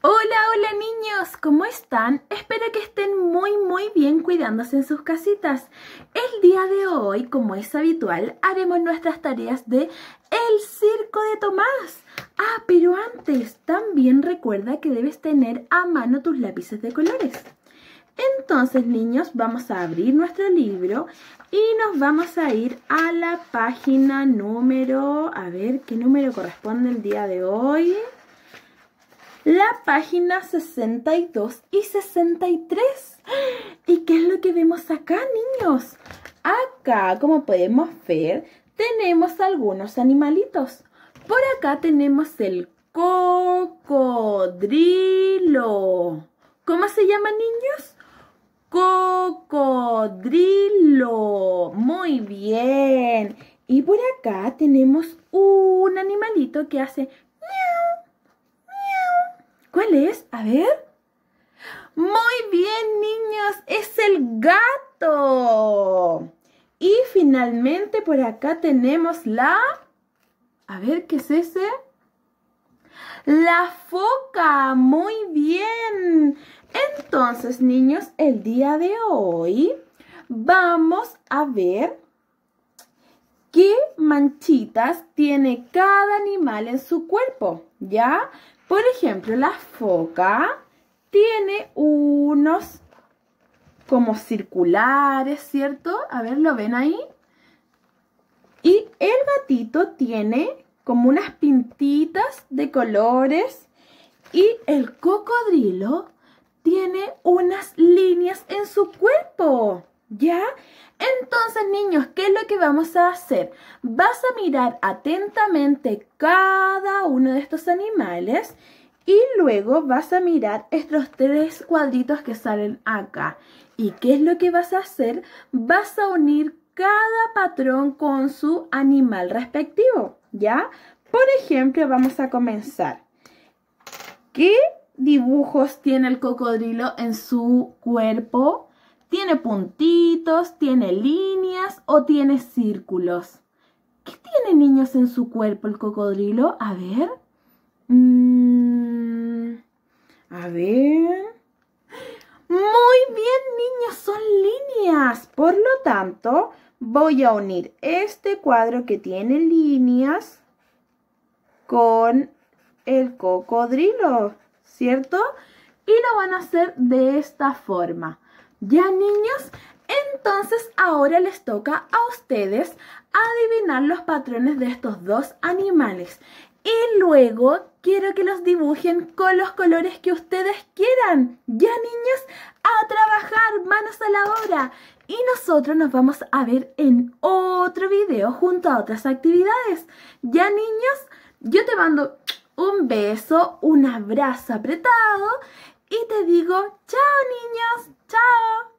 Hola, hola niños, ¿cómo están? Espero que estén muy muy bien cuidándose en sus casitas. El día de hoy, como es habitual, haremos nuestras tareas de El Circo de Tomás. Ah, pero antes, también recuerda que debes tener a mano tus lápices de colores. Entonces, niños, vamos a abrir nuestro libro y nos vamos a ir a la página número... A ver, ¿qué número corresponde el día de hoy? la página 62 y 63. ¿Y qué es lo que vemos acá, niños? Acá, como podemos ver, tenemos algunos animalitos. Por acá tenemos el cocodrilo. ¿Cómo se llama, niños? Cocodrilo. Muy bien. Y por acá tenemos un animalito que hace ¿Cuál es? A ver. Muy bien, niños, es el gato. Y finalmente por acá tenemos la... A ver, ¿qué es ese? La foca. Muy bien. Entonces, niños, el día de hoy vamos a ver qué manchitas tiene cada animal en su cuerpo, ¿ya? Por ejemplo, la foca tiene unos como circulares, ¿cierto? A ver, ¿lo ven ahí? Y el gatito tiene como unas pintitas de colores y el cocodrilo tiene unas líneas en su cuerpo, ¿ya? Entonces, niños, ¿qué es lo que vamos a hacer? Vas a mirar atentamente cada uno de estos animales y luego vas a mirar estos tres cuadritos que salen acá. ¿Y qué es lo que vas a hacer? Vas a unir cada patrón con su animal respectivo, ¿ya? Por ejemplo, vamos a comenzar. ¿Qué dibujos tiene el cocodrilo en su cuerpo? ¿Tiene puntitos? ¿Tiene líneas? ¿O tiene círculos? ¿Qué tiene niños en su cuerpo el cocodrilo? A ver. Mm, a ver. Muy bien, niños, son líneas. Por lo tanto, voy a unir este cuadro que tiene líneas con el cocodrilo, ¿cierto? Y lo van a hacer de esta forma. ¿Ya niños? Entonces ahora les toca a ustedes adivinar los patrones de estos dos animales. Y luego quiero que los dibujen con los colores que ustedes quieran. Ya niños, a trabajar, manos a la obra. Y nosotros nos vamos a ver en otro video junto a otras actividades. Ya niños, yo te mando un beso, un abrazo apretado y te digo, chao niños, chao.